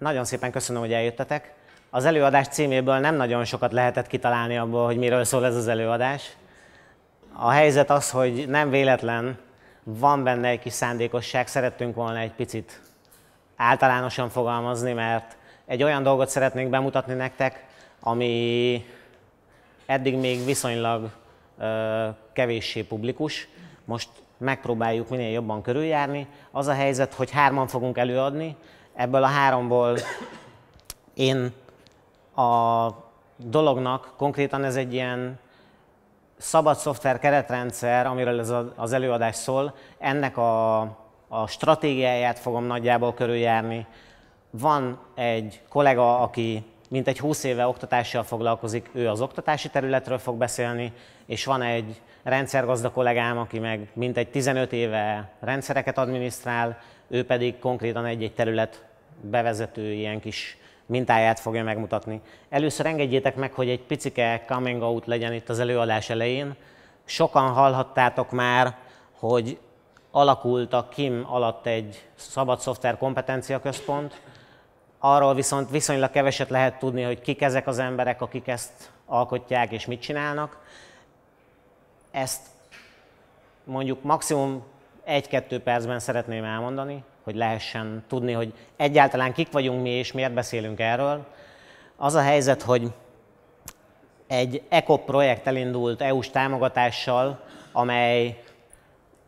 Nagyon szépen köszönöm, hogy eljöttetek. Az előadás címéből nem nagyon sokat lehetett kitalálni abból, hogy miről szól ez az előadás. A helyzet az, hogy nem véletlen, van benne egy kis szándékosság, szerettünk volna egy picit általánosan fogalmazni, mert egy olyan dolgot szeretnénk bemutatni nektek, ami eddig még viszonylag ö, kevéssé publikus. Most megpróbáljuk minél jobban körüljárni. Az a helyzet, hogy hárman fogunk előadni, Ebből a háromból én a dolognak konkrétan ez egy ilyen szabad szoftver keretrendszer, amiről ez az előadás szól, ennek a, a stratégiáját fogom nagyjából körüljárni. Van egy kollega, aki mint egy 20 éve oktatással foglalkozik, ő az oktatási területről fog beszélni, és van egy rendszergazda kollégám, aki meg mint egy 15 éve rendszereket adminisztrál, ő pedig konkrétan egy-egy terület bevezető ilyen kis mintáját fogja megmutatni. Először engedjétek meg, hogy egy picike coming out legyen itt az előadás elején. Sokan hallhattátok már, hogy alakult a KIM alatt egy szabad szoftver kompetencia központ. Arról viszont viszonylag keveset lehet tudni, hogy kik ezek az emberek, akik ezt alkotják és mit csinálnak. Ezt mondjuk maximum egy-kettő percben szeretném elmondani, hogy lehessen tudni, hogy egyáltalán kik vagyunk mi, és miért beszélünk erről. Az a helyzet, hogy egy ECO projekt elindult EU-s támogatással, amely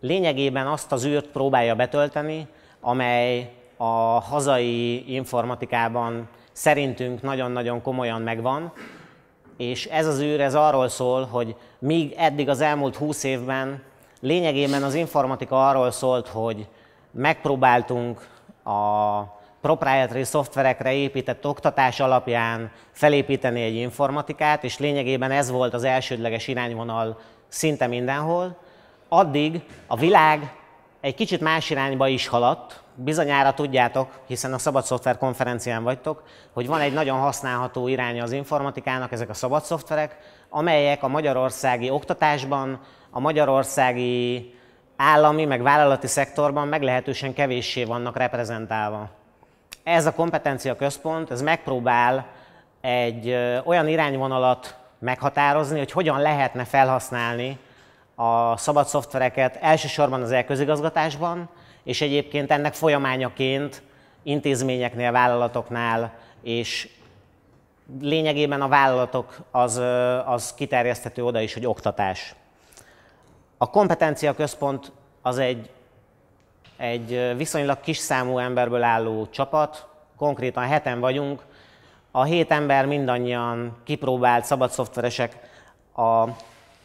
lényegében azt az űrt próbálja betölteni, amely a hazai informatikában szerintünk nagyon-nagyon komolyan megvan, és ez az űr ez arról szól, hogy míg eddig az elmúlt 20 évben lényegében az informatika arról szólt, hogy megpróbáltunk a proprietary szoftverekre épített oktatás alapján felépíteni egy informatikát, és lényegében ez volt az elsődleges irányvonal szinte mindenhol. Addig a világ egy kicsit más irányba is haladt. Bizonyára tudjátok, hiszen a Szabad Szoftver konferencián vagytok, hogy van egy nagyon használható irány az informatikának, ezek a szabad szoftverek, amelyek a magyarországi oktatásban, a magyarországi állami meg vállalati szektorban meglehetősen kevéssé vannak reprezentálva. Ez a kompetencia központ, ez megpróbál egy olyan irányvonalat meghatározni, hogy hogyan lehetne felhasználni a szabad szoftvereket elsősorban az elközigazgatásban, és egyébként ennek folyamányaként intézményeknél, vállalatoknál, és lényegében a vállalatok az, az kiterjeszthető oda is, hogy oktatás. A kompetencia központ az egy, egy viszonylag kis számú emberből álló csapat, konkrétan heten vagyunk. A hét ember mindannyian kipróbált szabad szoftveresek. A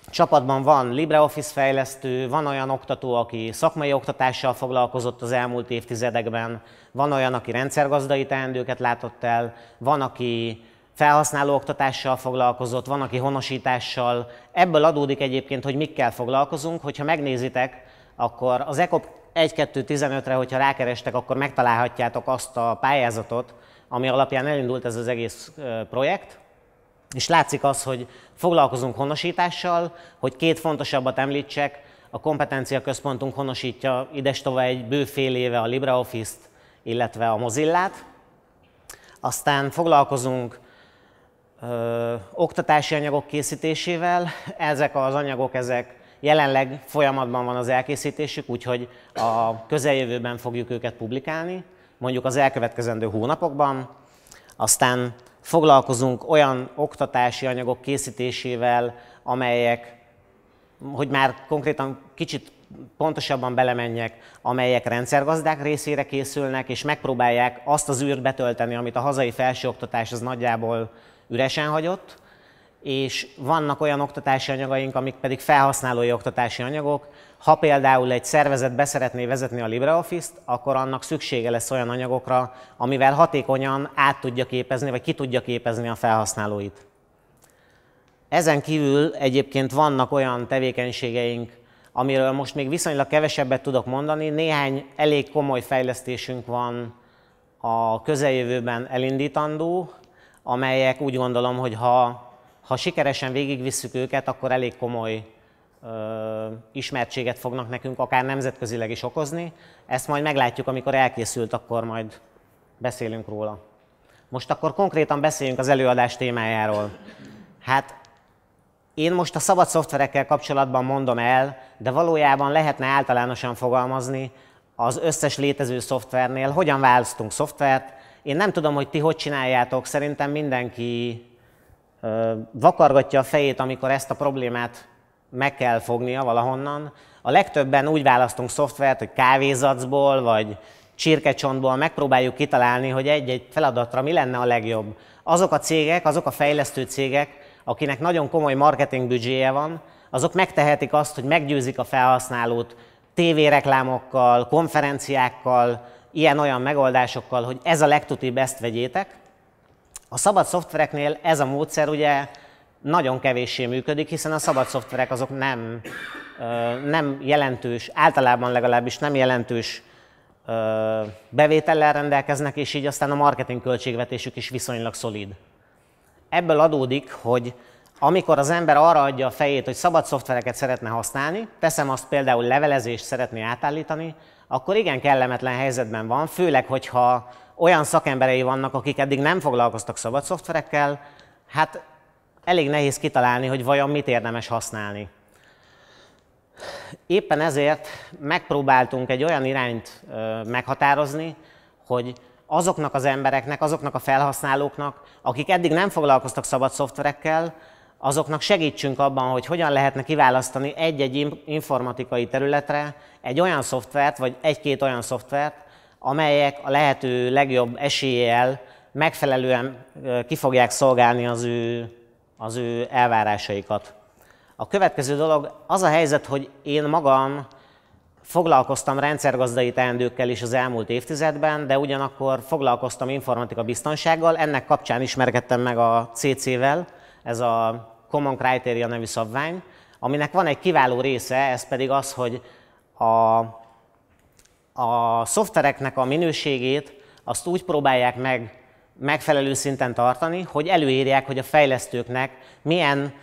csapatban van LibreOffice fejlesztő, van olyan oktató, aki szakmai oktatással foglalkozott az elmúlt évtizedekben, van olyan, aki rendszergazdai teendőket látott el, van, aki felhasználó oktatással foglalkozott, van, aki honosítással. Ebből adódik egyébként, hogy mikkel foglalkozunk. Hogyha megnézitek, akkor az ECOP 1215 15 re hogyha rákerestek, akkor megtalálhatjátok azt a pályázatot, ami alapján elindult ez az egész projekt. És látszik az, hogy foglalkozunk honosítással, hogy két fontosabbat említsek, a kompetencia központunk honosítja idestova egy bő fél éve a LibreOffice-t, illetve a Mozillát. Aztán foglalkozunk ö, oktatási anyagok készítésével. Ezek az anyagok, ezek jelenleg folyamatban van az elkészítésük, úgyhogy a közeljövőben fogjuk őket publikálni, mondjuk az elkövetkezendő hónapokban. Aztán foglalkozunk olyan oktatási anyagok készítésével, amelyek, hogy már konkrétan kicsit pontosabban belemenjek, amelyek rendszergazdák részére készülnek, és megpróbálják azt az űrt betölteni, amit a hazai felsőoktatás az nagyjából üresen hagyott, és vannak olyan oktatási anyagaink, amik pedig felhasználói oktatási anyagok. Ha például egy szervezet beszeretné vezetni a LibreOffice-t, akkor annak szüksége lesz olyan anyagokra, amivel hatékonyan át tudja képezni, vagy ki tudja képezni a felhasználóit. Ezen kívül egyébként vannak olyan tevékenységeink, amiről most még viszonylag kevesebbet tudok mondani. Néhány elég komoly fejlesztésünk van a közeljövőben elindítandó, amelyek úgy gondolom, hogy ha, ha sikeresen végigvisszük őket, akkor elég komoly ö, ismertséget fognak nekünk akár nemzetközileg is okozni. Ezt majd meglátjuk, amikor elkészült, akkor majd beszélünk róla. Most akkor konkrétan beszéljünk az előadás témájáról. Hát én most a szabad szoftverekkel kapcsolatban mondom el, de valójában lehetne általánosan fogalmazni az összes létező szoftvernél, hogyan választunk szoftvert, én nem tudom, hogy ti hogy csináljátok, szerintem mindenki vakargatja a fejét, amikor ezt a problémát meg kell fognia valahonnan. A legtöbben úgy választunk szoftvert, hogy kávézacból, vagy csirkecsontból megpróbáljuk kitalálni, hogy egy-egy feladatra mi lenne a legjobb. Azok a cégek, azok a fejlesztő cégek, akinek nagyon komoly marketingbüdzséje van, azok megtehetik azt, hogy meggyőzik a felhasználót tévéreklámokkal, konferenciákkal, ilyen-olyan megoldásokkal, hogy ez a legtutibb, ezt vegyétek. A szabad szoftvereknél ez a módszer ugye nagyon kevéssé működik, hiszen a szabad szoftverek azok nem, nem jelentős, általában legalábbis nem jelentős bevétellel rendelkeznek, és így aztán a marketing költségvetésük is viszonylag szolid. Ebből adódik, hogy amikor az ember arra adja a fejét, hogy szabad szoftvereket szeretne használni, teszem azt például levelezést szeretné átállítani, akkor igen kellemetlen helyzetben van, főleg, hogyha olyan szakemberei vannak, akik eddig nem foglalkoztak szabad szoftverekkel, hát elég nehéz kitalálni, hogy vajon mit érdemes használni. Éppen ezért megpróbáltunk egy olyan irányt meghatározni, hogy azoknak az embereknek, azoknak a felhasználóknak, akik eddig nem foglalkoztak szabad szoftverekkel, azoknak segítsünk abban, hogy hogyan lehetne kiválasztani egy-egy informatikai területre egy olyan szoftvert, vagy egy-két olyan szoftvert, amelyek a lehető legjobb eséllyel megfelelően ki fogják szolgálni az ő, az ő elvárásaikat. A következő dolog az a helyzet, hogy én magam foglalkoztam rendszergazdai teendőkkel is az elmúlt évtizedben, de ugyanakkor foglalkoztam informatika biztonsággal, ennek kapcsán ismerkedtem meg a CC-vel, ez a Common Criteria nevű szabvány, aminek van egy kiváló része, ez pedig az, hogy a, a szoftvereknek a minőségét azt úgy próbálják meg megfelelő szinten tartani, hogy előírják, hogy a fejlesztőknek milyen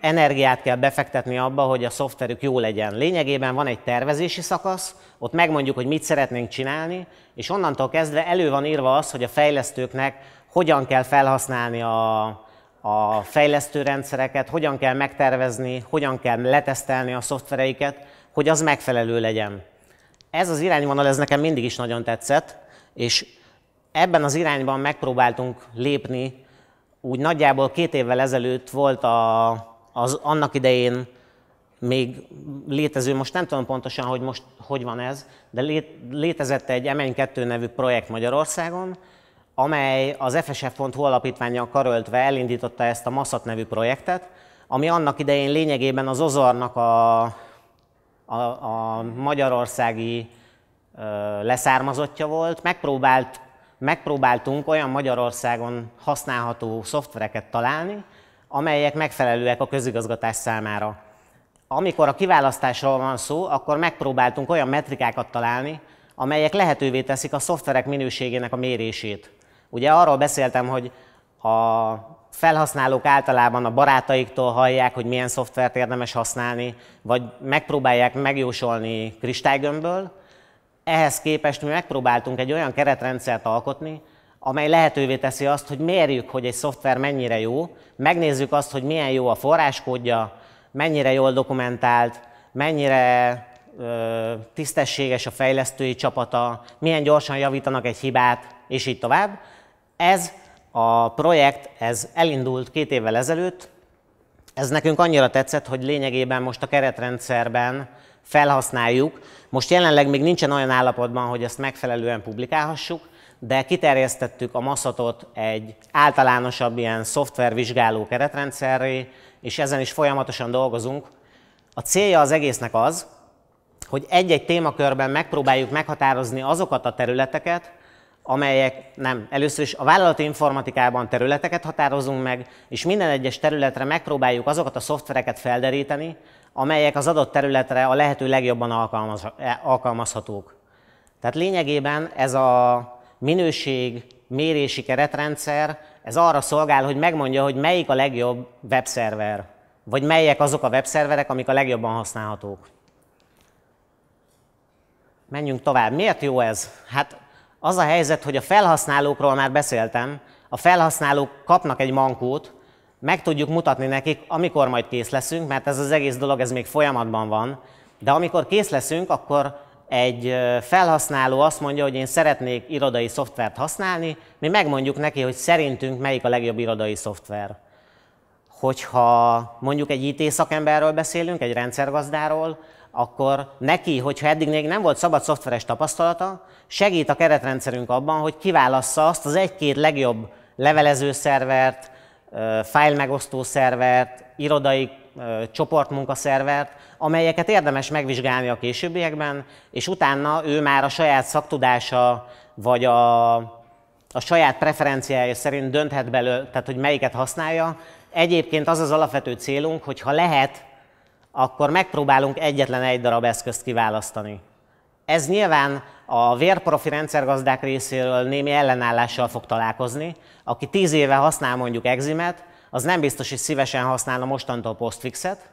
energiát kell befektetni abba, hogy a szoftverük jó legyen. Lényegében van egy tervezési szakasz, ott megmondjuk, hogy mit szeretnénk csinálni, és onnantól kezdve elő van írva az, hogy a fejlesztőknek hogyan kell felhasználni a, a fejlesztő rendszereket, hogyan kell megtervezni, hogyan kell letesztelni a szoftvereiket, hogy az megfelelő legyen. Ez az irányvonal, ez nekem mindig is nagyon tetszett, és ebben az irányban megpróbáltunk lépni. Úgy nagyjából két évvel ezelőtt volt a, az annak idején még létező, most nem tudom pontosan, hogy most hogy van ez, de létezett egy MN2 nevű projekt Magyarországon, amely az fsf.hu alapítványjal karöltve elindította ezt a Masszat nevű projektet, ami annak idején lényegében az Ozornak a, a, a magyarországi ö, leszármazottja volt. Megpróbált, megpróbáltunk olyan Magyarországon használható szoftvereket találni, amelyek megfelelőek a közigazgatás számára. Amikor a kiválasztásról van szó, akkor megpróbáltunk olyan metrikákat találni, amelyek lehetővé teszik a szoftverek minőségének a mérését. Ugye arról beszéltem, hogy a felhasználók általában a barátaiktól hallják, hogy milyen szoftvert érdemes használni, vagy megpróbálják megjósolni kristálygömbből. Ehhez képest mi megpróbáltunk egy olyan keretrendszert alkotni, amely lehetővé teszi azt, hogy mérjük, hogy egy szoftver mennyire jó, megnézzük azt, hogy milyen jó a forráskódja, mennyire jól dokumentált, mennyire ö, tisztességes a fejlesztői csapata, milyen gyorsan javítanak egy hibát, és így tovább. Ez a projekt, ez elindult két évvel ezelőtt, ez nekünk annyira tetszett, hogy lényegében most a keretrendszerben felhasználjuk. Most jelenleg még nincsen olyan állapotban, hogy ezt megfelelően publikálhassuk, de kiterjesztettük a maszatot egy általánosabb ilyen szoftvervizsgáló keretrendszerre, és ezen is folyamatosan dolgozunk. A célja az egésznek az, hogy egy-egy témakörben megpróbáljuk meghatározni azokat a területeket, amelyek nem. Először is a vállalati informatikában területeket határozunk meg, és minden egyes területre megpróbáljuk azokat a szoftvereket felderíteni, amelyek az adott területre a lehető legjobban alkalmazhatók. Tehát lényegében ez a minőség mérési keretrendszer, ez arra szolgál, hogy megmondja, hogy melyik a legjobb webszerver, vagy melyek azok a webszerverek, amik a legjobban használhatók. Menjünk tovább. Miért jó ez? Hát az a helyzet, hogy a felhasználókról már beszéltem, a felhasználók kapnak egy mankót, meg tudjuk mutatni nekik, amikor majd kész leszünk, mert ez az egész dolog ez még folyamatban van, de amikor kész leszünk, akkor egy felhasználó azt mondja, hogy én szeretnék irodai szoftvert használni, mi megmondjuk neki, hogy szerintünk melyik a legjobb irodai szoftver. Hogyha mondjuk egy IT szakemberről beszélünk, egy rendszergazdáról, akkor neki, hogyha eddig még nem volt szabad szoftveres tapasztalata, segít a keretrendszerünk abban, hogy kiválassza azt az egy-két legjobb levelező szervert, file megosztó szervert, irodai csoportmunkaszervert, amelyeket érdemes megvizsgálni a későbbiekben, és utána ő már a saját szaktudása, vagy a, a saját preferenciája szerint dönthet belőle, tehát hogy melyiket használja. Egyébként az az alapvető célunk, hogy ha lehet, akkor megpróbálunk egyetlen egy darab eszközt kiválasztani. Ez nyilván a vérprofi rendszergazdák részéről némi ellenállással fog találkozni. Aki tíz éve használ mondjuk Eximet, az nem biztos, hogy szívesen használna mostantól postfixet.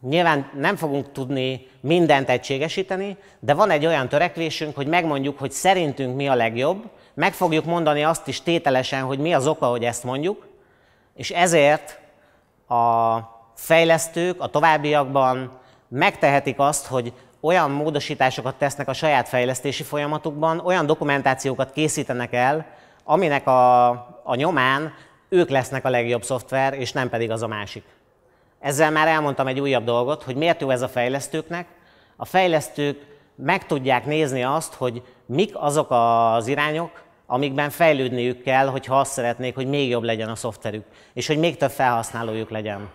Nyilván nem fogunk tudni mindent egységesíteni, de van egy olyan törekvésünk, hogy megmondjuk, hogy szerintünk mi a legjobb, meg fogjuk mondani azt is tételesen, hogy mi az oka, hogy ezt mondjuk, és ezért a fejlesztők a továbbiakban megtehetik azt, hogy olyan módosításokat tesznek a saját fejlesztési folyamatukban, olyan dokumentációkat készítenek el, aminek a, a nyomán ők lesznek a legjobb szoftver, és nem pedig az a másik. Ezzel már elmondtam egy újabb dolgot, hogy miért jó ez a fejlesztőknek. A fejlesztők meg tudják nézni azt, hogy mik azok az irányok, amikben fejlődniük kell, hogyha azt szeretnék, hogy még jobb legyen a szoftverük, és hogy még több felhasználójuk legyen.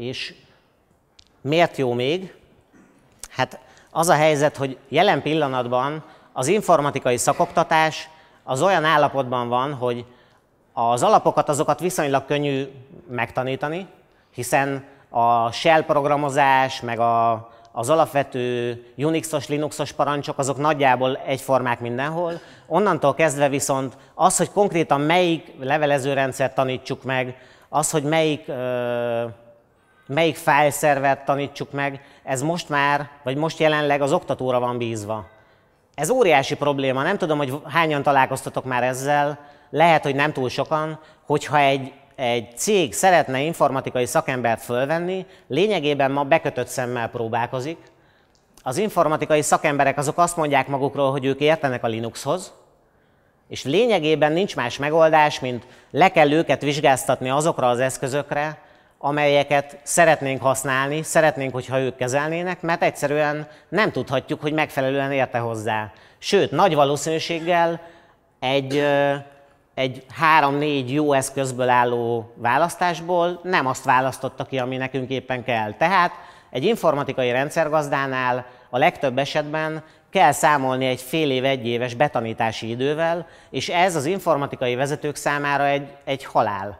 És miért jó még? Hát az a helyzet, hogy jelen pillanatban az informatikai szakoktatás az olyan állapotban van, hogy az alapokat azokat viszonylag könnyű megtanítani, hiszen a shell programozás, meg a, az alapvető Unixos, Linuxos parancsok, azok nagyjából egyformák mindenhol. Onnantól kezdve viszont az, hogy konkrétan melyik levelezőrendszert tanítsuk meg, az, hogy melyik ö, melyik fájlszervet tanítsuk meg, ez most már, vagy most jelenleg az oktatóra van bízva. Ez óriási probléma, nem tudom, hogy hányan találkoztatok már ezzel, lehet, hogy nem túl sokan, hogyha egy, egy cég szeretne informatikai szakembert fölvenni, lényegében ma bekötött szemmel próbálkozik. Az informatikai szakemberek azok azt mondják magukról, hogy ők értenek a Linuxhoz, és lényegében nincs más megoldás, mint le kell őket vizsgáztatni azokra az eszközökre, amelyeket szeretnénk használni, szeretnénk, hogyha ők kezelnének, mert egyszerűen nem tudhatjuk, hogy megfelelően érte hozzá. Sőt, nagy valószínűséggel egy, egy három-négy jó eszközből álló választásból nem azt választotta ki, ami nekünk éppen kell. Tehát egy informatikai rendszergazdánál a legtöbb esetben kell számolni egy fél év, egy éves betanítási idővel, és ez az informatikai vezetők számára egy, egy halál.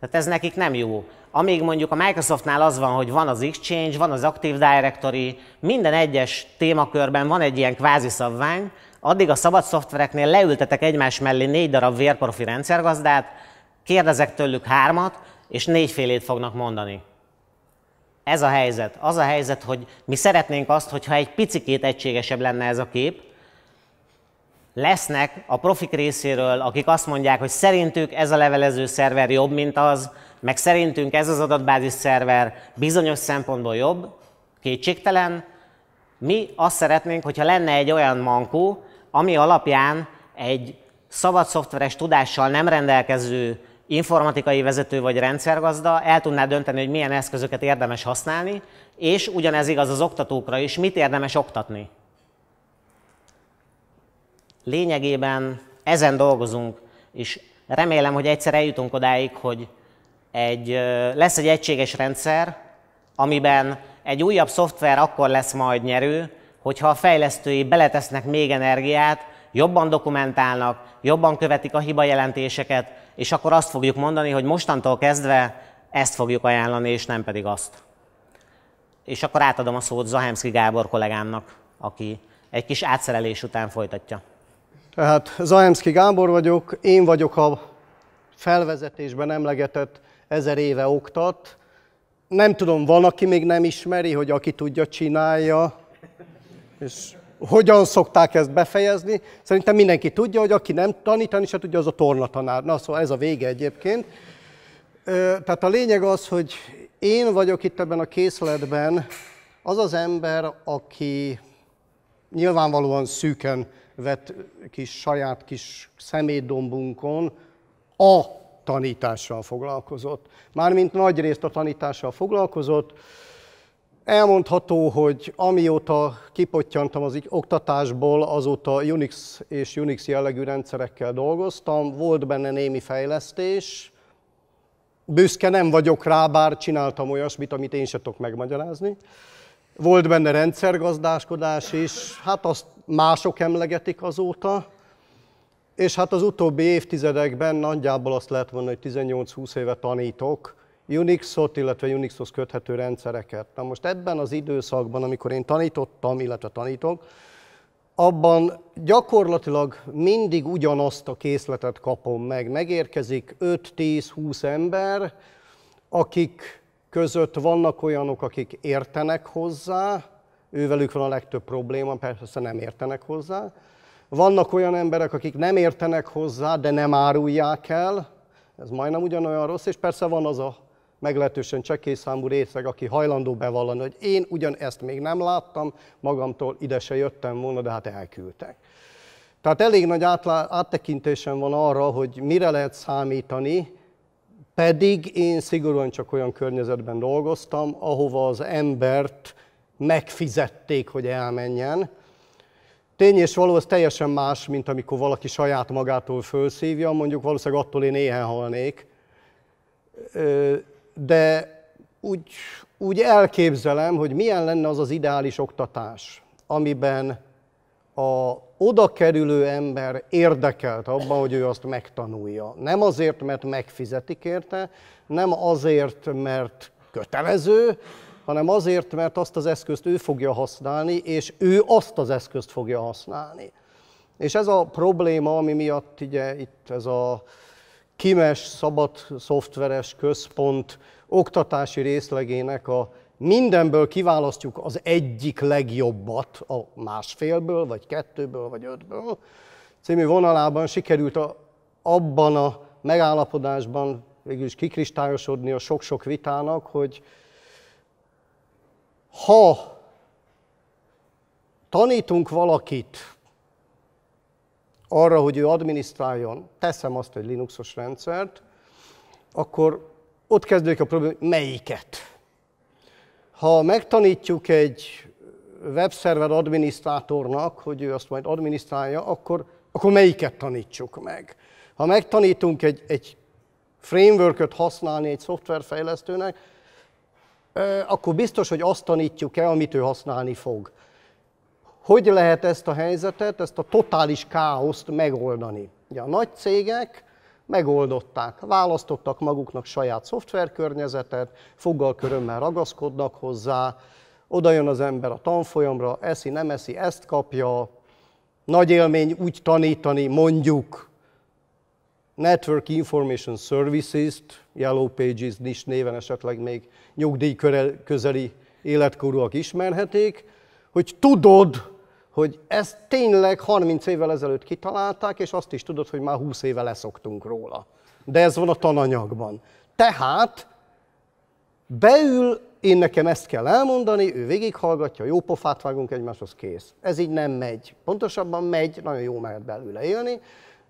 Tehát ez nekik nem jó. Amíg mondjuk a Microsoftnál az van, hogy van az Exchange, van az Active Directory, minden egyes témakörben van egy ilyen kvázi szabvány, addig a szabad szoftvereknél leültetek egymás mellé négy darab vérprofi rendszergazdát, kérdezek tőlük hármat, és négyfélét fognak mondani. Ez a helyzet. Az a helyzet, hogy mi szeretnénk azt, hogyha egy picikét egységesebb lenne ez a kép, lesznek a profik részéről, akik azt mondják, hogy szerintük ez a levelező szerver jobb, mint az, meg szerintünk ez az adatbázis szerver bizonyos szempontból jobb, kétségtelen, mi azt szeretnénk, hogyha lenne egy olyan mankó, ami alapján egy szabad szoftveres tudással nem rendelkező informatikai vezető vagy rendszergazda el tudná dönteni, hogy milyen eszközöket érdemes használni, és ugyanez igaz az oktatókra is, mit érdemes oktatni. Lényegében ezen dolgozunk, és remélem, hogy egyszer eljutunk odáig, hogy egy, lesz egy egységes rendszer, amiben egy újabb szoftver akkor lesz majd nyerő, hogyha a fejlesztői beletesznek még energiát, jobban dokumentálnak, jobban követik a hiba jelentéseket, és akkor azt fogjuk mondani, hogy mostantól kezdve ezt fogjuk ajánlani, és nem pedig azt. És akkor átadom a szót Zahemszki Gábor kollégámnak, aki egy kis átszerelés után folytatja. Tehát Zahemszki Gábor vagyok, én vagyok a felvezetésben emlegetett ezer éve oktat. Nem tudom, van, aki még nem ismeri, hogy aki tudja, csinálja, és hogyan szokták ezt befejezni. Szerintem mindenki tudja, hogy aki nem tanítani se tudja, az a tornatanár. Na, szóval ez a vége egyébként. Tehát a lényeg az, hogy én vagyok itt ebben a készletben az az ember, aki nyilvánvalóan szűken vett kis saját kis szemétdombunkon a tanítással foglalkozott. Mármint nagy részt a tanítással foglalkozott. Elmondható, hogy amióta kipottyantam az oktatásból, azóta Unix és Unix jellegű rendszerekkel dolgoztam, volt benne némi fejlesztés, büszke nem vagyok rá, bár csináltam olyasmit, amit én se tudok megmagyarázni. Volt benne rendszergazdáskodás is, hát azt mások emlegetik azóta. És hát az utóbbi évtizedekben nagyjából azt lehet mondani, hogy 18-20 éve tanítok Unixot, illetve Unixhoz köthető rendszereket. Na most ebben az időszakban, amikor én tanítottam, illetve tanítok, abban gyakorlatilag mindig ugyanazt a készletet kapom meg. Megérkezik 5-10-20 ember, akik között vannak olyanok, akik értenek hozzá, ővelük van a legtöbb probléma, persze nem értenek hozzá, vannak olyan emberek, akik nem értenek hozzá, de nem árulják el, ez majdnem ugyanolyan rossz, és persze van az a meglehetősen számú részeg, aki hajlandó bevallani, hogy én ugyan ezt még nem láttam, magamtól ide se jöttem volna, de hát elküldtek. Tehát elég nagy átlá, áttekintésem van arra, hogy mire lehet számítani, pedig én szigorúan csak olyan környezetben dolgoztam, ahova az embert megfizették, hogy elmenjen, Tény és való, az teljesen más, mint amikor valaki saját magától fölszívja, mondjuk valószínűleg attól én éhen halnék. De úgy, úgy elképzelem, hogy milyen lenne az az ideális oktatás, amiben a oda kerülő ember érdekelt abban, hogy ő azt megtanulja. Nem azért, mert megfizetik érte, nem azért, mert kötelező, hanem azért, mert azt az eszközt ő fogja használni, és ő azt az eszközt fogja használni. És ez a probléma, ami miatt ugye itt ez a Kimes Szabad Szoftveres Központ oktatási részlegének a mindenből kiválasztjuk az egyik legjobbat, a másfélből, vagy kettőből, vagy ötből, című vonalában sikerült a, abban a megállapodásban végül is kikristályosodni a sok-sok vitának, hogy ha tanítunk valakit arra, hogy ő adminisztráljon, teszem azt egy Linuxos rendszert, akkor ott kezdődik a probléma, hogy melyiket. Ha megtanítjuk egy webszerver adminisztrátornak, hogy ő azt majd adminisztrálja, akkor, akkor melyiket tanítsuk meg? Ha megtanítunk egy, egy frameworköt használni egy szoftverfejlesztőnek, akkor biztos, hogy azt tanítjuk e amit ő használni fog. Hogy lehet ezt a helyzetet, ezt a totális káoszt megoldani? Ugye a nagy cégek megoldották, választottak maguknak saját szoftverkörnyezetet, foggal-körömmel ragaszkodnak hozzá, oda jön az ember a tanfolyamra, eszi, nem eszi, ezt kapja, nagy élmény úgy tanítani, mondjuk, Network Information Services-t, Yellow Pages NIST néven esetleg még nyugdíj közeli életkorúak ismerhetik, hogy tudod, hogy ezt tényleg 30 évvel ezelőtt kitalálták, és azt is tudod, hogy már 20 éve leszoktunk róla. De ez van a tananyagban. Tehát beül, én nekem ezt kell elmondani, ő végighallgatja, jó pofát vágunk egymáshoz, kész. Ez így nem megy. Pontosabban megy, nagyon jó mehet belőle élni,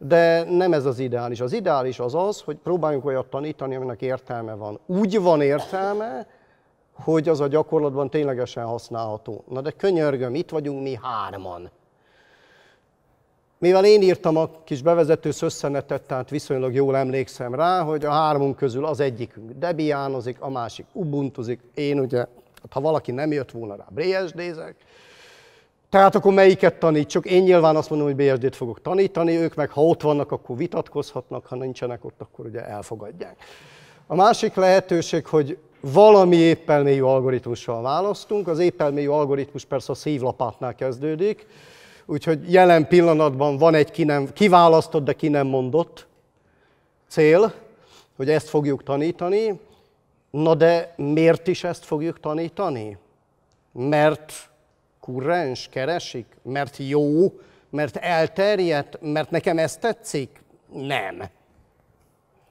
de nem ez az ideális. Az ideális az az, hogy próbáljunk olyat tanítani, aminek értelme van. Úgy van értelme, hogy az a gyakorlatban ténylegesen használható. Na de könyörgöm, itt vagyunk mi hárman. Mivel én írtam a kis bevezető szösszenetet, tehát viszonylag jól emlékszem rá, hogy a hármunk közül az egyikünk debiánozik, a másik ubuntuzik, én ugye, hát ha valaki nem jött volna rá, bsd tehát akkor melyiket tanítsuk? Én nyilván azt mondom, hogy BSD-t fogok tanítani, ők meg ha ott vannak, akkor vitatkozhatnak, ha nincsenek ott, akkor ugye elfogadják. A másik lehetőség, hogy valami éppelmélyű algoritmussal választunk. Az éppelmélyű algoritmus persze a szívlapátnál kezdődik, úgyhogy jelen pillanatban van egy ki nem, kiválasztott, de ki nem mondott cél, hogy ezt fogjuk tanítani. Na de miért is ezt fogjuk tanítani? Mert kurrens, keresik, mert jó, mert elterjedt, mert nekem ez tetszik? Nem.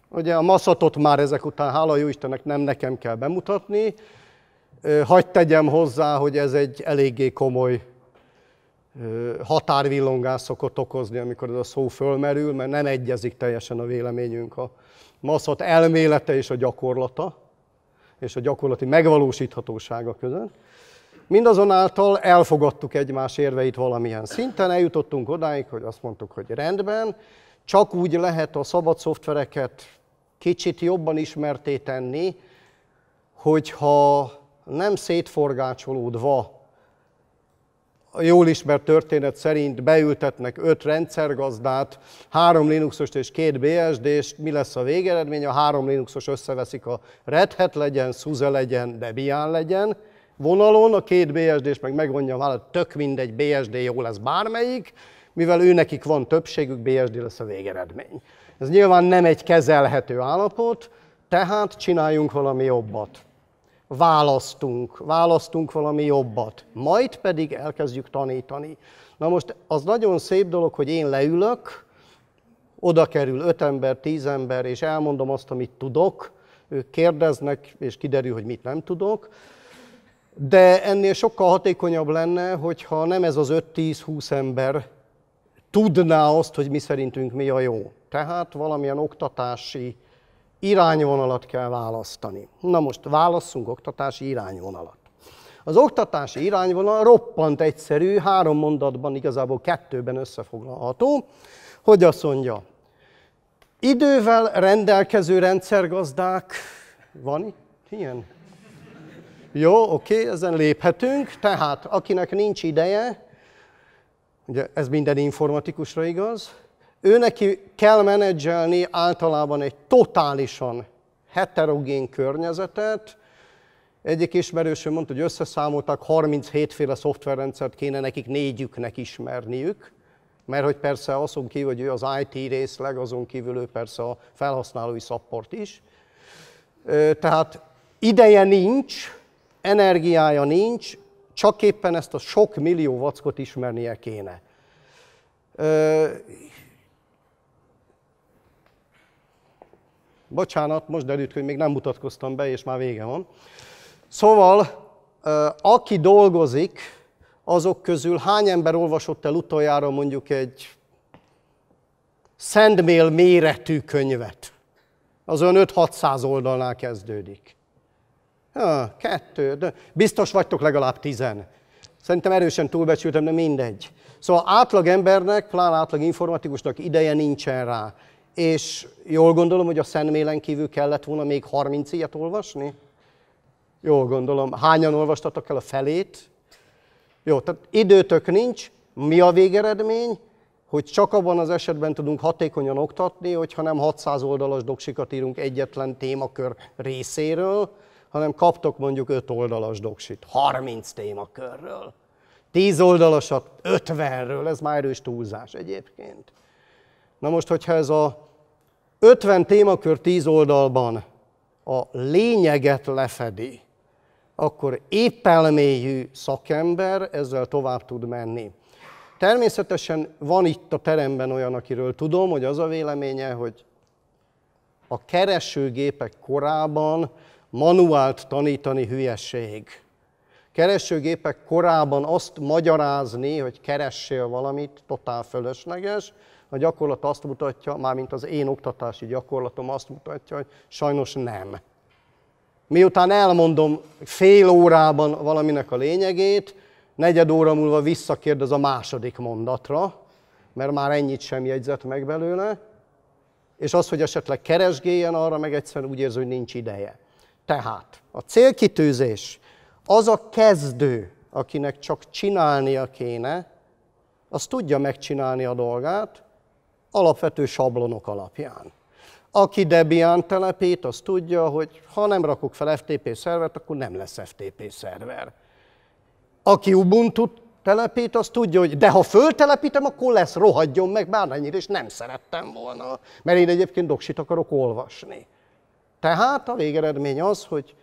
Ugye a maszatot már ezek után, hála jó Istennek, nem nekem kell bemutatni. Hagy tegyem hozzá, hogy ez egy eléggé komoly határvillongás szokott okozni, amikor ez a szó fölmerül, mert nem egyezik teljesen a véleményünk a maszat elmélete és a gyakorlata, és a gyakorlati megvalósíthatósága között. Mindazonáltal elfogadtuk egymás érveit valamilyen szinten, eljutottunk odáig, hogy azt mondtuk, hogy rendben, csak úgy lehet a szabad szoftvereket kicsit jobban ismerté tenni, hogyha nem szétforgácsolódva a jól ismert történet szerint beültetnek öt rendszergazdát, három Linuxost és két bsd és mi lesz a végeredmény? A három Linuxos összeveszik a Red Hat legyen, SUSE legyen, Debian legyen, vonalon, a két BSD-s meg megvonja a vállat, tök mindegy, BSD jó lesz bármelyik, mivel ő nekik van többségük, BSD lesz a végeredmény. Ez nyilván nem egy kezelhető állapot, tehát csináljunk valami jobbat. Választunk, választunk valami jobbat, majd pedig elkezdjük tanítani. Na most az nagyon szép dolog, hogy én leülök, oda kerül öt ember, tíz ember, és elmondom azt, amit tudok, ők kérdeznek, és kiderül, hogy mit nem tudok. De ennél sokkal hatékonyabb lenne, hogyha nem ez az 5-10-20 ember tudná azt, hogy mi szerintünk mi a jó. Tehát valamilyen oktatási irányvonalat kell választani. Na most válasszunk oktatási irányvonalat. Az oktatási irányvonal roppant egyszerű, három mondatban, igazából kettőben összefoglalható, hogy azt mondja, idővel rendelkező rendszergazdák, van ilyen? Jó, oké, okay, ezen léphetünk. Tehát, akinek nincs ideje, ugye ez minden informatikusra igaz, ő neki kell menedzselni általában egy totálisan heterogén környezetet. Egyik ismerősöm mondta, hogy összeszámoltak 37 féle szoftverrendszert kéne nekik négyüknek ismerniük, mert hogy persze azon kívül, hogy ő az IT részleg, azon kívül ő persze a felhasználói szapport is. Tehát ideje nincs, energiája nincs, csak éppen ezt a sok millió vackot ismernie kéne. Ö, bocsánat, most derült, hogy még nem mutatkoztam be, és már vége van. Szóval, aki dolgozik, azok közül hány ember olvasott el utoljára mondjuk egy szentmél méretű könyvet? Az olyan 5-600 oldalnál kezdődik. Ha, kettő, de biztos vagytok legalább tizen. Szerintem erősen túlbecsültem, de mindegy. Szóval átlag embernek, pláne átlag informatikusnak ideje nincsen rá. És jól gondolom, hogy a Szentmélen kívül kellett volna még 30 ilyet olvasni? Jól gondolom. Hányan olvastatok el a felét? Jó, tehát időtök nincs. Mi a végeredmény? Hogy csak abban az esetben tudunk hatékonyan oktatni, hogyha nem 600 oldalas doksikat írunk egyetlen témakör részéről, hanem kaptok mondjuk 5 oldalas doksit, 30 témakörről, 10 oldalasat 50-ről, ez már erős túlzás egyébként. Na most, hogyha ez a 50 témakör 10 oldalban a lényeget lefedi, akkor épp elmélyű szakember ezzel tovább tud menni. Természetesen van itt a teremben olyan, akiről tudom, hogy az a véleménye, hogy a keresőgépek korában manuált tanítani hülyeség. Keresőgépek korában azt magyarázni, hogy keressél valamit, totál fölösleges. A gyakorlat azt mutatja, mármint az én oktatási gyakorlatom azt mutatja, hogy sajnos nem. Miután elmondom fél órában valaminek a lényegét, negyed óra múlva visszakérdez a második mondatra, mert már ennyit sem jegyzett meg belőle, és az, hogy esetleg keresgéljen arra, meg egyszerűen úgy érzi, hogy nincs ideje. Tehát a célkitűzés az a kezdő, akinek csak csinálnia kéne, az tudja megcsinálni a dolgát alapvető sablonok alapján. Aki Debian telepít, az tudja, hogy ha nem rakok fel FTP szervert, akkor nem lesz FTP szerver. Aki ubuntu telepít, az tudja, hogy de ha föltelepítem, akkor lesz, rohadjon meg bármennyire, és nem szerettem volna, mert én egyébként doksit akarok olvasni. Tehát a végeredmény az, hogy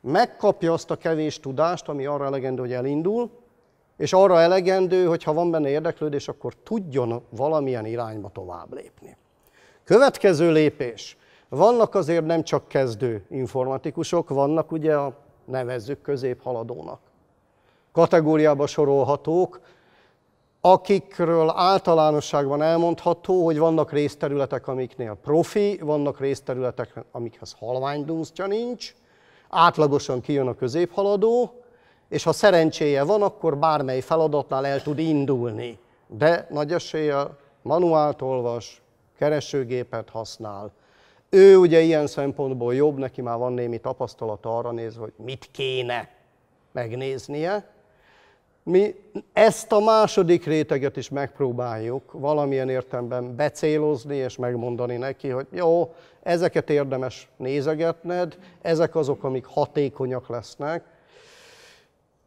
megkapja azt a kevés tudást, ami arra elegendő, hogy elindul, és arra elegendő, hogy ha van benne érdeklődés, akkor tudjon valamilyen irányba tovább lépni. Következő lépés. Vannak azért nem csak kezdő informatikusok, vannak ugye a nevezzük középhaladónak. Kategóriába sorolhatók, akikről általánosságban elmondható, hogy vannak részterületek, amiknél profi, vannak részterületek, amikhez halvány nincs, átlagosan kijön a középhaladó, és ha szerencséje van, akkor bármely feladatnál el tud indulni. De nagy eséllyel manuált olvas, keresőgépet használ. Ő ugye ilyen szempontból jobb, neki már van némi tapasztalata arra nézve, hogy mit kéne megnéznie, mi ezt a második réteget is megpróbáljuk valamilyen értemben becélozni és megmondani neki, hogy jó, ezeket érdemes nézegetned, ezek azok, amik hatékonyak lesznek.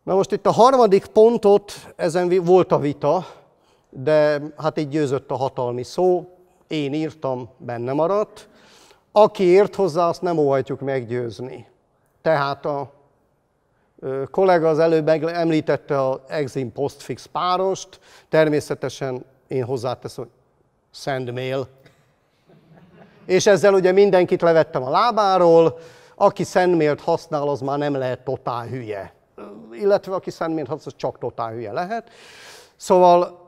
Na most itt a harmadik pontot, ezen volt a vita, de hát így győzött a hatalmi szó, én írtam, benne maradt. Aki ért hozzá, azt nem óhajtjuk meggyőzni. Tehát a kollega az előbb említette az exim postfix párost, természetesen én hozzáteszem, hogy send mail. És ezzel ugye mindenkit levettem a lábáról, aki mailt használ, az már nem lehet totál hülye. Illetve aki mailt használ, az csak totál hülye lehet. Szóval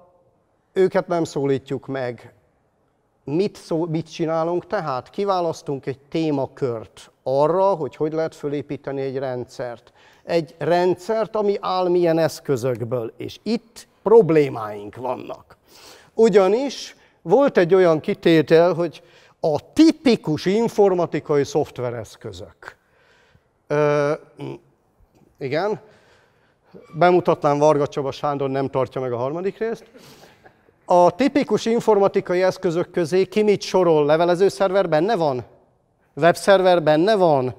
őket nem szólítjuk meg. Mit, szó, mit csinálunk tehát? Kiválasztunk egy témakört arra, hogy hogy lehet fölépíteni egy rendszert egy rendszert, ami áll milyen eszközökből, és itt problémáink vannak. Ugyanis volt egy olyan kitétel, hogy a tipikus informatikai szoftvereszközök. Ö, igen, bemutatnám Varga Csaba Sándor nem tartja meg a harmadik részt. A tipikus informatikai eszközök közé ki mit sorol? Levelezőszerver benne van? Webszerver benne van?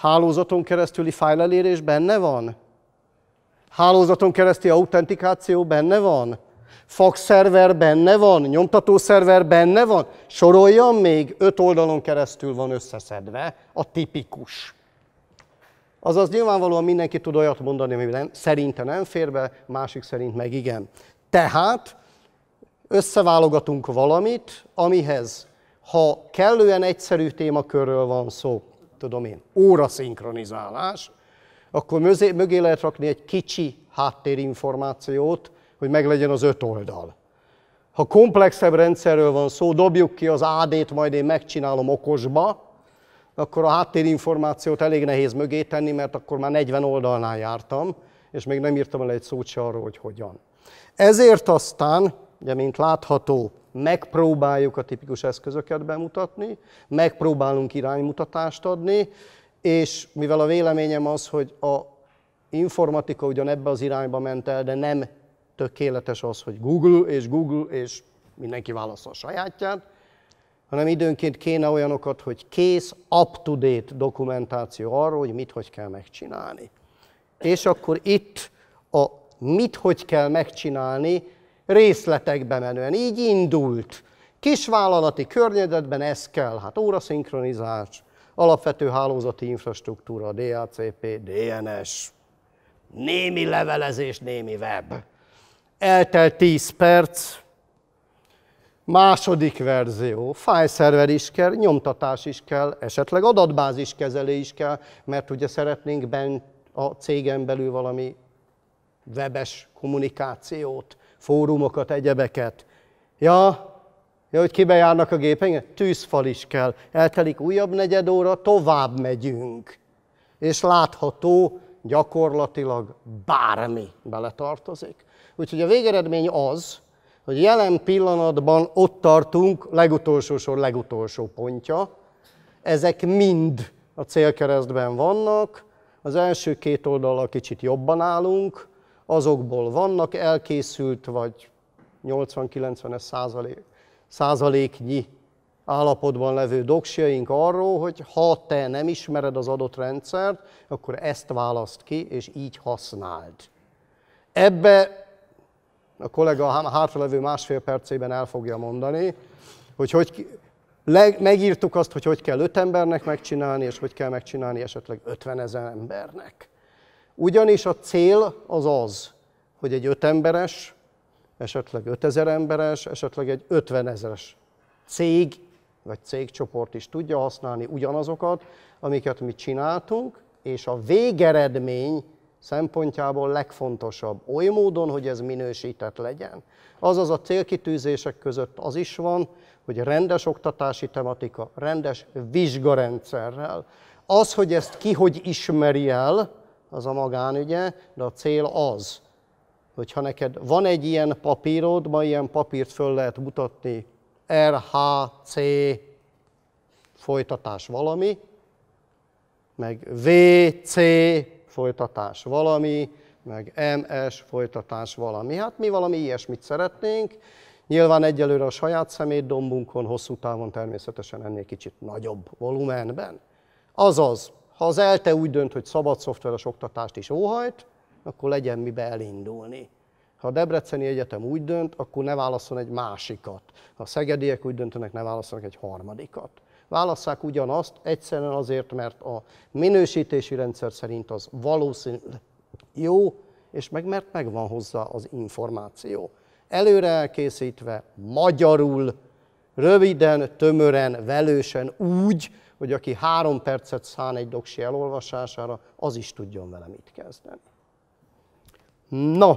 Hálózaton keresztüli fájlelérés benne van? Hálózaton keresztüli autentikáció benne van? Fax Fax-szerver benne van? Nyomtatószerver benne van? Soroljam még, öt oldalon keresztül van összeszedve a tipikus. Azaz nyilvánvalóan mindenki tud olyat mondani, ami nem, szerinte nem fér be, másik szerint meg igen. Tehát összeválogatunk valamit, amihez, ha kellően egyszerű témakörről van szó, tudom én, óra szinkronizálás, akkor mögé, mögé lehet rakni egy kicsi háttérinformációt, hogy meglegyen az öt oldal. Ha komplexebb rendszerről van szó, dobjuk ki az AD-t, majd én megcsinálom okosba, akkor a háttérinformációt elég nehéz mögé tenni, mert akkor már 40 oldalnál jártam, és még nem írtam el egy szót se arról, hogy hogyan. Ezért aztán, ugye mint látható, megpróbáljuk a tipikus eszközöket bemutatni, megpróbálunk iránymutatást adni, és mivel a véleményem az, hogy a informatika ugyan ebbe az irányba ment el, de nem tökéletes az, hogy Google és Google és mindenki válaszol a sajátját, hanem időnként kéne olyanokat, hogy kész, up-to-date dokumentáció arról, hogy mit, hogy kell megcsinálni. És akkor itt a mit, hogy kell megcsinálni, részletekbe menően. Így indult. Kisvállalati környezetben ez kell. Hát óraszinkronizás, alapvető hálózati infrastruktúra, DACP, DNS, némi levelezés, némi web. Eltelt 10 perc, Második verzió, fájszerver is kell, nyomtatás is kell, esetleg adatbázis kezelé is kell, mert ugye szeretnénk bent a cégen belül valami webes kommunikációt fórumokat, egyebeket. Ja, ja hogy kibe járnak a gépen? Tűzfal is kell. Eltelik újabb negyed óra, tovább megyünk. És látható, gyakorlatilag bármi beletartozik. Úgyhogy a végeredmény az, hogy jelen pillanatban ott tartunk, legutolsó sor legutolsó pontja, ezek mind a célkeresztben vannak, az első két oldalra kicsit jobban állunk, azokból vannak elkészült, vagy 80-90 százaléknyi állapotban levő doksiaink arról, hogy ha te nem ismered az adott rendszert, akkor ezt választ ki, és így használd. Ebbe a kollega a hátralevő másfél percében el fogja mondani, hogy, hogy megírtuk azt, hogy hogy kell öt embernek megcsinálni, és hogy kell megcsinálni esetleg ötvenezer ezer embernek. Ugyanis a cél az az, hogy egy ötemberes, esetleg ötezer emberes, esetleg egy ötvenezeres cég vagy cégcsoport is tudja használni ugyanazokat, amiket mi csináltunk, és a végeredmény szempontjából legfontosabb oly módon, hogy ez minősített legyen. Azaz a célkitűzések között az is van, hogy rendes oktatási tematika, rendes vizsgarendszerrel. Az, hogy ezt ki hogy ismeri el, az a magánügye, de a cél az, hogyha neked van egy ilyen papírod, ma ilyen papírt föl lehet mutatni, RHC folytatás valami, meg VC folytatás valami, meg MS folytatás valami. Hát mi valami ilyesmit szeretnénk. Nyilván egyelőre a saját szemét dombunkon hosszú távon természetesen ennél kicsit nagyobb volumenben. Azaz, ha az ELTE úgy dönt, hogy szabad szoftveres oktatást is óhajt, akkor legyen mibe elindulni. Ha a Debreceni Egyetem úgy dönt, akkor ne válaszol egy másikat. Ha a szegediek úgy döntenek, ne válaszolnak egy harmadikat. Válasszák ugyanazt, egyszerűen azért, mert a minősítési rendszer szerint az valószínűleg jó, és meg mert megvan hozzá az információ. Előre elkészítve, magyarul, röviden, tömören, velősen, úgy, hogy aki három percet szán egy doksi elolvasására, az is tudjon vele mit kezdeni. No,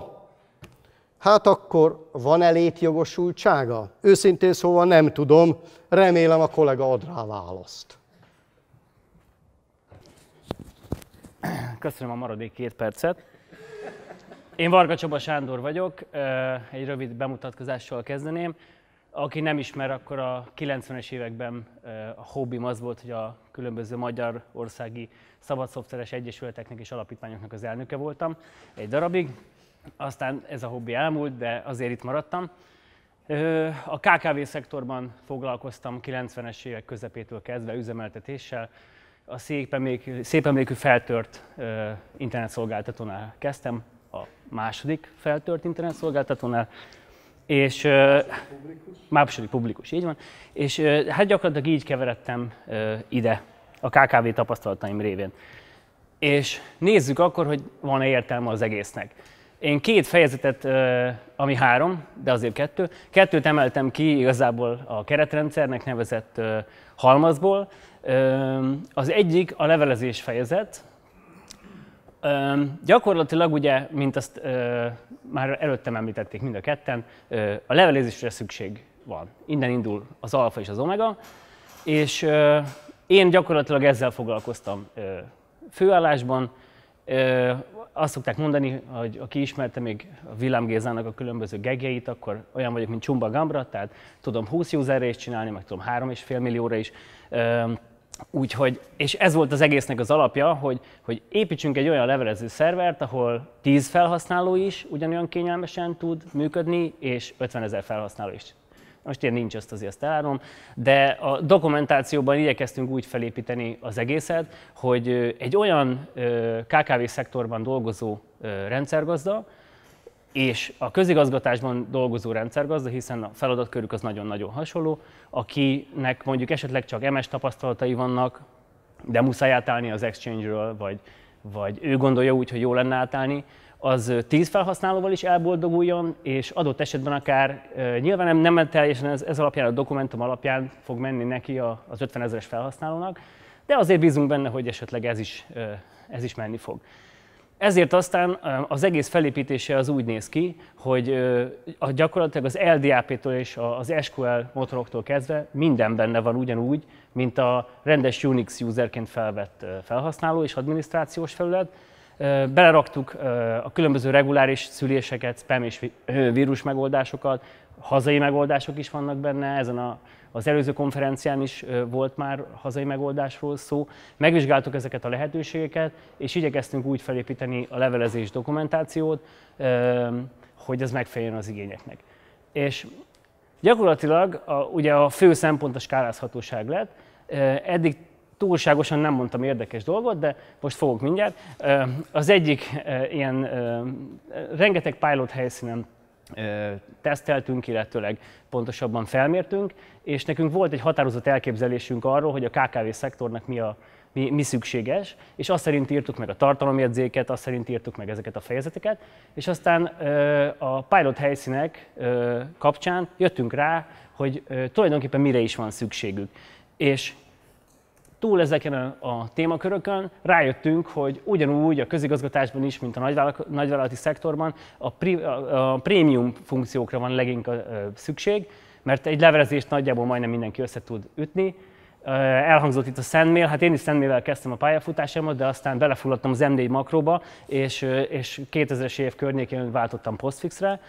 hát akkor van-e létjogosultsága? Őszintén szóval nem tudom, remélem a kollega ad rá választ. Köszönöm a maradék két percet. Én Varga Csaba Sándor vagyok, egy rövid bemutatkozással kezdeném. Aki nem ismer, akkor a 90-es években a hobbim az volt, hogy a különböző magyar országi szabadszoftveres egyesületeknek és alapítványoknak az elnöke voltam egy darabig. Aztán ez a hobbi elmúlt, de azért itt maradtam. A KKV szektorban foglalkoztam 90-es évek közepétől kezdve üzemeltetéssel. A szép emlékű feltört internetszolgáltatónál kezdtem, a második feltört internetszolgáltatónál, és második publikus, így van. És hát gyakorlatilag így keveredtem ide a KKV tapasztalataim révén. És nézzük akkor, hogy van-e értelme az egésznek. Én két fejezetet, ami három, de azért kettő, kettőt emeltem ki igazából a keretrendszernek nevezett halmazból. Az egyik a levelezés fejezet, gyakorlatilag ugye, mint azt ö, már előttem említették mind a ketten, ö, a levelezésre szükség van. Innen indul az alfa és az omega, és ö, én gyakorlatilag ezzel foglalkoztam ö, főállásban. Ö, azt szokták mondani, hogy aki ismerte még a Villám Gézának a különböző gegjeit, akkor olyan vagyok, mint Csumba Gambra, tehát tudom 20 userre is csinálni, meg tudom 3,5 millióra is. Ö, Úgyhogy, és ez volt az egésznek az alapja, hogy, hogy építsünk egy olyan levelező szervert, ahol 10 felhasználó is ugyanolyan kényelmesen tud működni, és 50 ezer felhasználó is. Most én nincs, ezt azért azt elárom, de a dokumentációban igyekeztünk úgy felépíteni az egészet, hogy egy olyan KKV szektorban dolgozó rendszergazda, és a közigazgatásban dolgozó rendszergazda, hiszen a feladatkörük az nagyon-nagyon hasonló, akinek mondjuk esetleg csak MS tapasztalatai vannak, de muszáj átállni az Exchange-ről, vagy, vagy ő gondolja úgy, hogy jó lenne átállni, az tíz felhasználóval is elboldoguljon, és adott esetben akár nyilván nem, nem teljesen ez, ez alapján, a dokumentum alapján fog menni neki az 50 ezeres felhasználónak, de azért bízunk benne, hogy esetleg ez is, ez is menni fog. Ezért aztán az egész felépítése az úgy néz ki, hogy gyakorlatilag az LDAP-től és az SQL motoroktól kezdve minden benne van ugyanúgy, mint a rendes Unix userként felvett felhasználó és adminisztrációs felület. Beleraktuk a különböző reguláris szüléseket, spam és vírus megoldásokat, hazai megoldások is vannak benne ezen a az előző konferencián is volt már hazai megoldásról szó. Megvizsgáltuk ezeket a lehetőségeket, és igyekeztünk úgy felépíteni a levelezés dokumentációt, hogy ez megfeleljen az igényeknek. És gyakorlatilag a, ugye a fő szempont a skálázhatóság lett, eddig túlságosan nem mondtam érdekes dolgot, de most fogok mindjárt. Az egyik ilyen rengeteg pilot helyszínen teszteltünk, illetőleg pontosabban felmértünk, és nekünk volt egy határozott elképzelésünk arról, hogy a KKV szektornak mi a mi, mi szükséges, és azt szerint írtuk meg a tartalomjegyzéket, azt szerint írtuk meg ezeket a fejezeteket, és aztán a pilot helyszínek kapcsán jöttünk rá, hogy tulajdonképpen mire is van szükségük. És túl ezeken a témakörökön rájöttünk, hogy ugyanúgy a közigazgatásban is, mint a nagyvállalati szektorban a, pri, a, a prémium funkciókra van leginkább szükség, mert egy levelezést nagyjából majdnem mindenki össze tud ütni. Elhangzott itt a Szentmél, hát én is Szentmével kezdtem a pályafutásomat, de aztán belefulladtam az MD makróba, és, és 2000-es év környékén váltottam postfixre.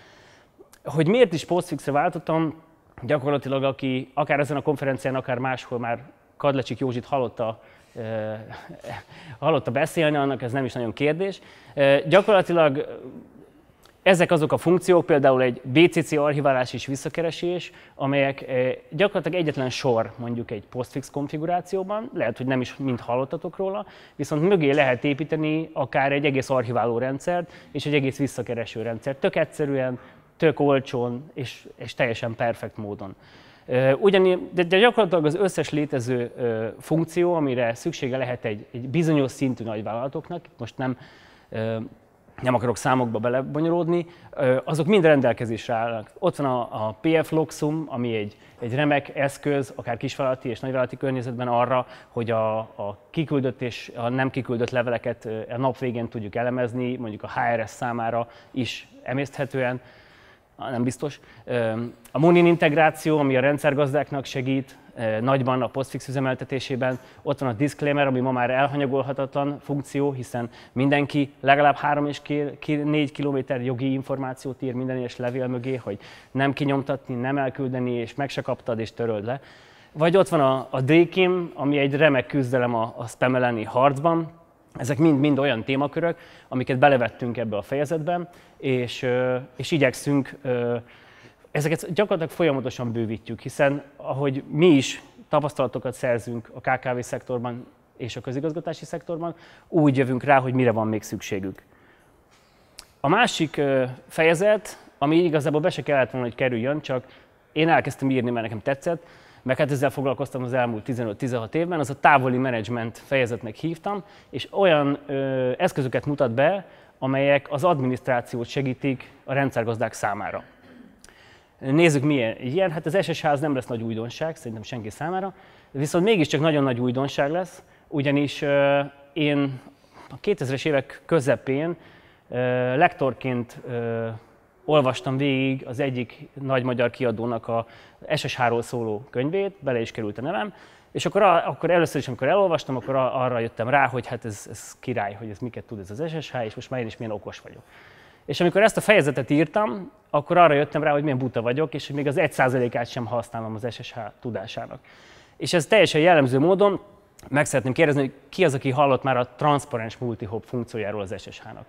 Hogy miért is postfixre váltottam, gyakorlatilag aki akár ezen a konferencián, akár máshol már Kadlecsik Józsit hallotta, eh, hallotta beszélni, annak ez nem is nagyon kérdés. Eh, gyakorlatilag ezek azok a funkciók, például egy BCC archiválás és visszakeresés, amelyek eh, gyakorlatilag egyetlen sor mondjuk egy postfix konfigurációban, lehet, hogy nem is mind hallottatok róla, viszont mögé lehet építeni akár egy egész archiváló rendszert és egy egész visszakereső rendszert, tök egyszerűen, tök olcsón és, és teljesen perfekt módon. Ugyan, de, de gyakorlatilag az összes létező funkció, amire szüksége lehet egy, egy bizonyos szintű nagyvállalatoknak, most nem, nem akarok számokba belebonyolódni, azok mind rendelkezésre állnak. Ott van a, a PF Loxum, ami egy, egy remek eszköz, akár kisvállalati és nagyvállalati környezetben arra, hogy a, a kiküldött és a nem kiküldött leveleket a nap végén tudjuk elemezni, mondjuk a HRS számára is emészthetően nem biztos. A Munin integráció, ami a rendszergazdáknak segít, nagyban a postfix üzemeltetésében. Ott van a disclaimer, ami ma már elhanyagolhatatlan funkció, hiszen mindenki legalább 3 és 4 km jogi információt ír minden egyes levél mögé, hogy nem kinyomtatni, nem elküldeni, és meg se kaptad, és töröld le. Vagy ott van a, a Dream, ami egy remek küzdelem a, a spam elleni harcban, ezek mind-mind olyan témakörök, amiket belevettünk ebbe a fejezetben, és, és igyekszünk, ezeket gyakorlatilag folyamatosan bővítjük, hiszen ahogy mi is tapasztalatokat szerzünk a KKV szektorban és a közigazgatási szektorban, úgy jövünk rá, hogy mire van még szükségük. A másik fejezet, ami igazából be se kellett volna, hogy kerüljön, csak én elkezdtem írni, mert nekem tetszett, meg hát ezzel foglalkoztam az elmúlt 15-16 évben, az a távoli menedzsment fejezetnek hívtam, és olyan ö, eszközöket mutat be, amelyek az adminisztrációt segítik a rendszergazdák számára. Nézzük milyen ilyen, hát az SSH az nem lesz nagy újdonság, szerintem senki számára, viszont mégiscsak nagyon nagy újdonság lesz, ugyanis ö, én a 2000-es évek közepén ö, lektorként ö, olvastam végig az egyik nagy magyar kiadónak a SSH-ról szóló könyvét, bele is került a nevem, és akkor, a, akkor először is, amikor elolvastam, akkor a, arra jöttem rá, hogy hát ez, ez király, hogy ez miket tud ez az SSH, és most már én is milyen okos vagyok. És amikor ezt a fejezetet írtam, akkor arra jöttem rá, hogy milyen buta vagyok, és még az 1%-át sem használom az SSH tudásának. És ez teljesen jellemző módon meg szeretném kérdezni, hogy ki az, aki hallott már a transzparens multihop funkciójáról az SSH-nak?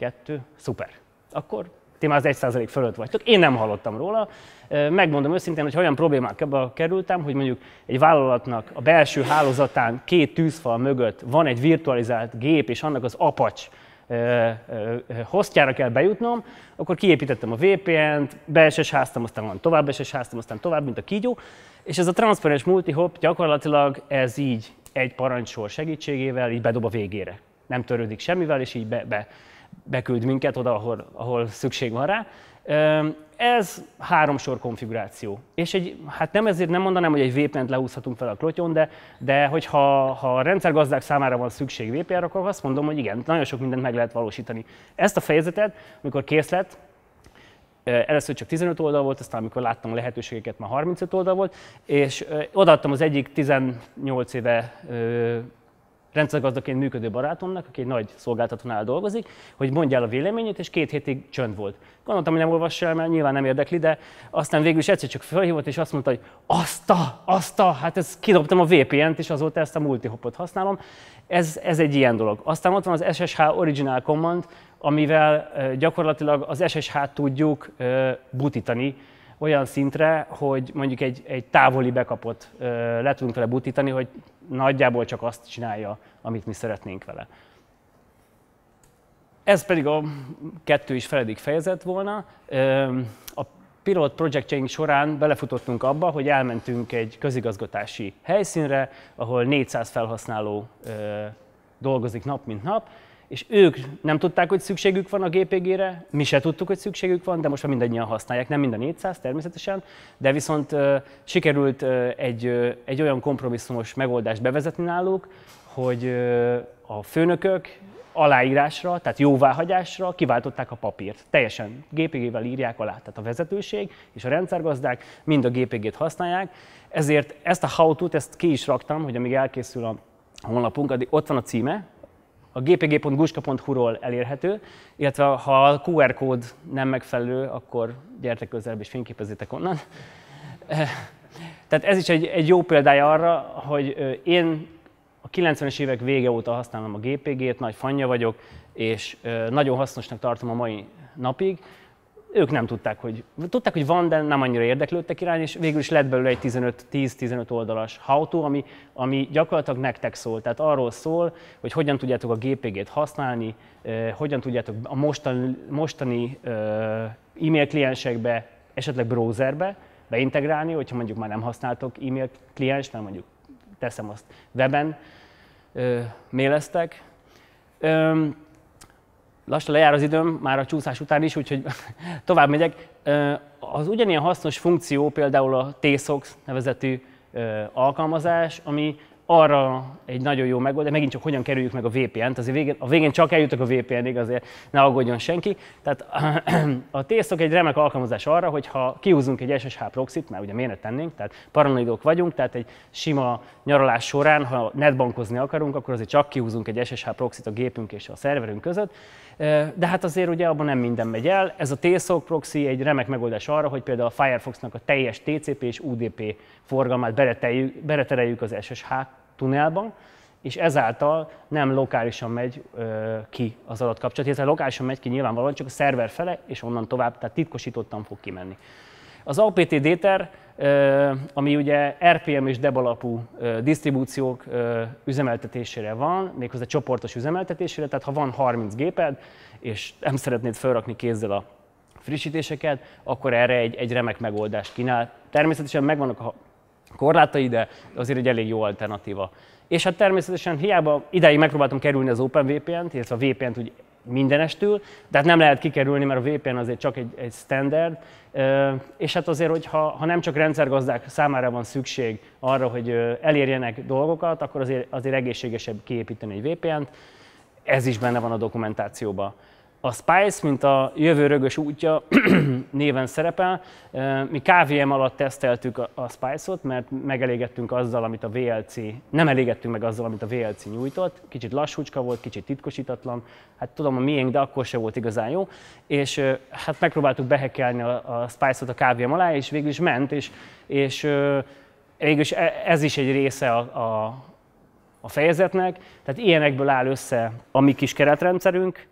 kettő, szuper. Akkor ti már az 1% fölött vagytok. Én nem hallottam róla. Megmondom őszintén, hogy olyan problémákba kerültem, hogy mondjuk egy vállalatnak a belső hálózatán két tűzfal mögött van egy virtualizált gép, és annak az apacs hostjára kell bejutnom, akkor kiépítettem a VPN-t, belses háztam, aztán van tovább belses háztam, aztán tovább, mint a kígyó, és ez a transzparens multihop gyakorlatilag ez így egy parancsor segítségével így bedob a végére. Nem törődik semmivel, és így be, be beküld minket oda, ahol, ahol szükség van rá. Ez három sor konfiguráció. És egy, hát nem ezért nem mondanám, hogy egy VPN-t lehúzhatunk fel a klotyon, de, de hogyha ha a rendszergazdák számára van szükség VPN-re, akkor azt mondom, hogy igen, nagyon sok mindent meg lehet valósítani. Ezt a fejezetet, amikor kész lett, Először csak 15 oldal volt, aztán amikor láttam a lehetőségeket, már 35 oldal volt, és odaadtam az egyik 18 éve rendszergazdaként működő barátomnak, aki egy nagy szolgáltatónál dolgozik, hogy mondja el a véleményét, és két hétig csönd volt. Gondoltam, hogy nem olvassa el, mert nyilván nem érdekli, de aztán végül is egyszer csak felhívott, és azt mondta, hogy azt a, azt a, hát ez kidobtam a VPN-t, és azóta ezt a multihopot használom. Ez, ez egy ilyen dolog. Aztán ott van az SSH Original Command, amivel gyakorlatilag az SSH-t tudjuk butítani, olyan szintre, hogy mondjuk egy, egy távoli bekapot le tudunk vele butítani, hogy nagyjából csak azt csinálja, amit mi szeretnénk vele. Ez pedig a kettő is feledik fejezet volna. A pilot projektjeink során belefutottunk abba, hogy elmentünk egy közigazgatási helyszínre, ahol 400 felhasználó dolgozik nap mint nap, és ők nem tudták, hogy szükségük van a GPG-re, mi se tudtuk, hogy szükségük van, de most már mindannyian használják, nem mind a 400 természetesen, de viszont sikerült egy, egy olyan kompromisszumos megoldást bevezetni náluk, hogy a főnökök aláírásra, tehát jóváhagyásra kiváltották a papírt. Teljesen GPG-vel írják alá, tehát a vezetőség és a rendszergazdák mind a GPG-t használják, ezért ezt a how ezt ki is raktam, hogy amíg elkészül a honlapunk, ott van a címe, a gpg.guska.hu-ról elérhető, illetve ha a QR kód nem megfelelő, akkor gyertek közelebb és fényképezzétek onnan. Eh, tehát ez is egy, egy jó példája arra, hogy én a 90-es évek vége óta használom a GPG-t, nagy fanja vagyok, és nagyon hasznosnak tartom a mai napig ők nem tudták, hogy tudták, hogy van, de nem annyira érdeklődtek irány, és végül is lett belőle egy 10-15 oldalas hautó, ami, ami gyakorlatilag nektek szól. Tehát arról szól, hogy hogyan tudjátok a GPG-t használni, eh, hogyan tudjátok a mostani, mostani eh, e-mail kliensekbe, esetleg browserbe beintegrálni, hogyha mondjuk már nem használtok e-mail kliens, mert mondjuk teszem azt weben, eh, maileztek. Um, lassan lejár az időm, már a csúszás után is, úgyhogy tovább megyek. Az ugyanilyen hasznos funkció például a t nevezetű alkalmazás, ami arra egy nagyon jó megoldás, megint csak hogyan kerüljük meg a VPN-t, azért végén, a végén csak eljutok a VPN-ig, azért ne aggódjon senki. Tehát a t egy remek alkalmazás arra, hogy ha kihúzunk egy SSH proxit, mert ugye miért tennénk, tehát paranoidok vagyunk, tehát egy sima nyaralás során, ha netbankozni akarunk, akkor azért csak kihúzunk egy SSH proxit a gépünk és a szerverünk között, de hát azért ugye abban nem minden megy el. Ez a TSOC proxy egy remek megoldás arra, hogy például a Firefoxnak a teljes TCP és UDP forgalmát beretereljük az SSH tunelban, és ezáltal nem lokálisan megy ö, ki az adatkapcsolat, illetve lokálisan megy ki nyilvánvalóan csak a szerver fele, és onnan tovább, tehát titkosítottan fog kimenni. Az APT Déter, ami ugye RPM és DEB alapú disztribúciók üzemeltetésére van, méghozzá csoportos üzemeltetésére, tehát ha van 30 géped, és nem szeretnéd felrakni kézzel a frissítéseket, akkor erre egy, egy remek megoldást kínál. Természetesen megvannak a korlátai, de azért egy elég jó alternatíva. És hát természetesen hiába ideig megpróbáltam kerülni az OpenVPN-t, illetve a VPN-t úgy mindenestül, de hát nem lehet kikerülni, mert a VPN azért csak egy, egy standard, és hát azért, hogy ha, ha nem csak rendszergazdák számára van szükség arra, hogy elérjenek dolgokat, akkor azért, azért egészségesebb kiépíteni egy VPN-t, ez is benne van a dokumentációban. A Spice, mint a jövő rögös útja néven szerepel. Mi KVM alatt teszteltük a Spice-ot, mert megelégettünk azzal, amit a VLC, nem elégettünk meg azzal, amit a VLC nyújtott. Kicsit lassúcska volt, kicsit titkosítatlan. Hát tudom, a miénk, de akkor se volt igazán jó. És hát megpróbáltuk behekelni a Spice-ot a KVM alá, és végül is ment, és, és végül is e, ez is egy része a, a a fejezetnek, tehát ilyenekből áll össze a mi kis keretrendszerünk,